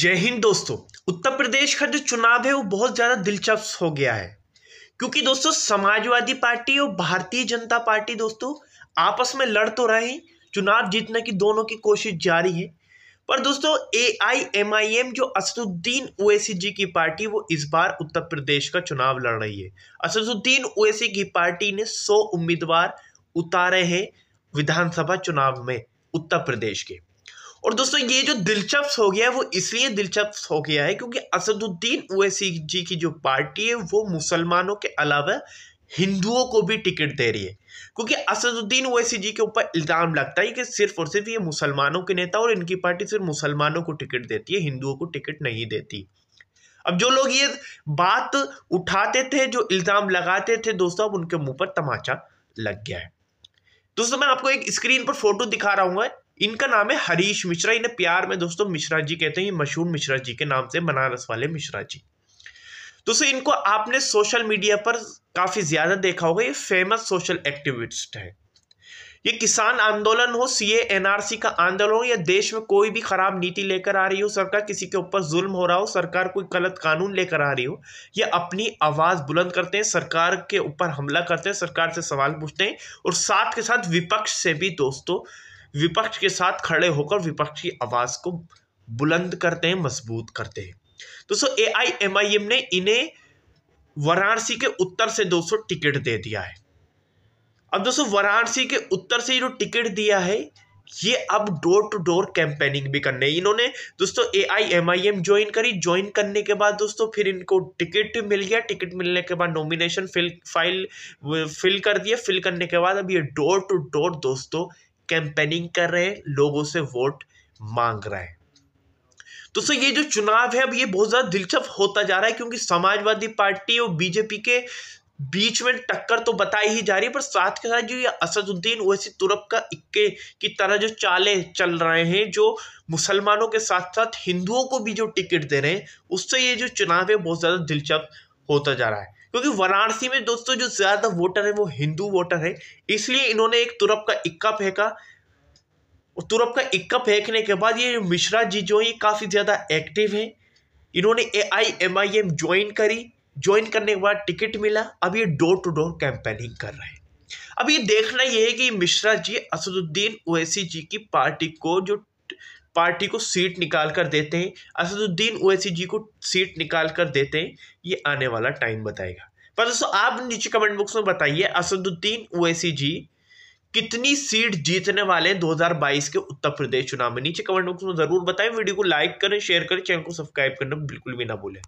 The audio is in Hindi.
जय हिंद दोस्तों उत्तर प्रदेश का जो चुनाव है वो बहुत ज़्यादा दिलचस्प हो गया है क्योंकि दोस्तों समाजवादी पार्टी और भारतीय जनता पार्टी दोस्तों आपस में लड़ तो रहे हैं चुनाव जीतने की दोनों की कोशिश जारी है पर दोस्तों A I M I M जो असदुद्दीन ओवैसी जी की पार्टी वो इस बार उत्तर प्रदेश का चुनाव लड़ रही है असदुद्दीन ओवैसी की पार्टी ने सौ उम्मीदवार उतारे हैं विधानसभा चुनाव में उत्तर प्रदेश के और दोस्तों ये जो दिलचस्प हो गया है वो इसलिए दिलचस्प हो गया है क्योंकि असदुद्दीन ओवैसी जी की जो पार्टी है वो मुसलमानों के अलावा हिंदुओं को भी टिकट दे रही है क्योंकि असदुद्दीन ओवैसी जी के ऊपर इल्ज़ाम लगता है कि सिर्फ और सिर्फ ये मुसलमानों के नेता और इनकी पार्टी सिर्फ मुसलमानों को टिकट देती है हिंदुओं को टिकट नहीं देती अब जो लोग ये बात उठाते थे जो इल्ज़ाम लगाते थे दोस्तों अब उनके मुंह पर तमाचा लग गया है दोस्तों मैं आपको एक स्क्रीन पर फोटो दिखा रहा हूँ इनका नाम है हरीश मिश्रा इन्हें प्यार में दोस्तों मिश्रा जी कहते हैं ये मशहूर मिश्रा जी के नाम से बनारस वाले मिश्रा जी दोस्तों इनको आपने सोशल मीडिया पर काफ़ी ज़्यादा देखा होगा ये फेमस सोशल एक्टिविस्ट है ये किसान आंदोलन हो सी एनआरसी का आंदोलन हो या देश में कोई भी खराब नीति लेकर आ रही हो सरकार किसी के ऊपर जुल्म हो रहा हो सरकार कोई गलत कानून लेकर आ रही हो या अपनी आवाज़ बुलंद करते हैं सरकार के ऊपर हमला करते हैं सरकार से सवाल पूछते हैं और साथ के साथ विपक्ष से भी दोस्तों विपक्ष के साथ खड़े होकर विपक्ष की आवाज़ को बुलंद करते हैं मजबूत करते हैं दोस्तों ए आई ने इन्हें वाराणसी के उत्तर से 200 टिकट दे दिया है अब दोस्तों वाराणसी के उत्तर से जो टिकट दिया है ये अब डोर टू डोर कैंपेनिंग भी करने इन्होंने दोस्तों A I M I M join करी ज्वाइन करने के बाद दोस्तों फिर इनको टिकट मिल गया टिकट मिलने के बाद नॉमिनेशन फिल फाइल फिल कर दिया फिल करने के बाद अब ये डोर टू डोर दोस्तों कैंपेनिंग कर रहे हैं लोगों से वोट मांग रहे हैं तो सर ये जो चुनाव है अब ये बहुत ज़्यादा दिलचस्प होता जा रहा है क्योंकि समाजवादी पार्टी और बीजेपी के बीच में टक्कर तो बताई ही जा रही है पर साथ के साथ जो ये असदुद्दीन वैसी तुरप का इक्के की तरह जो चाले चल रहे हैं जो मुसलमानों के साथ साथ हिंदुओं को भी जो टिकट दे रहे हैं उससे ये जो चुनाव है बहुत ज़्यादा दिलचस्प होता जा रहा है क्योंकि वाराणसी में दोस्तों जो ज़्यादा वोटर है वो हिंदू वोटर है इसलिए इन्होंने एक तुरप का इक्का फेंका तुरप का इक्का फेंकने के बाद ये मिश्रा जी जो है काफ़ी ज़्यादा एक्टिव हैं इन्होंने A I M I M join करी ज्वाइन करने के बाद टिकट मिला अब ये डोर टू डोर कैंपेनिंग कर रहे हैं अब ये देखना यह है कि मिश्रा जी असदुद्दीन ओवैसी जी की पार्टी को जो पार्टी को सीट निकाल कर देते हैं असदुद्दीन ओवैसी जी को सीट निकाल कर देते हैं ये आने वाला टाइम बताएगा पर दोस्तों आप नीचे कमेंट बॉक्स में बताइए असदुद्दीन ओवैसी जी कितनी सीट जीतने वाले हैं 2022 के उत्तर प्रदेश चुनाव में नीचे कमेंट बॉक्स में जरूर बताएं वीडियो को लाइक करें शेयर करें चैनल को सब्सक्राइब करना बिल्कुल भी ना भूलें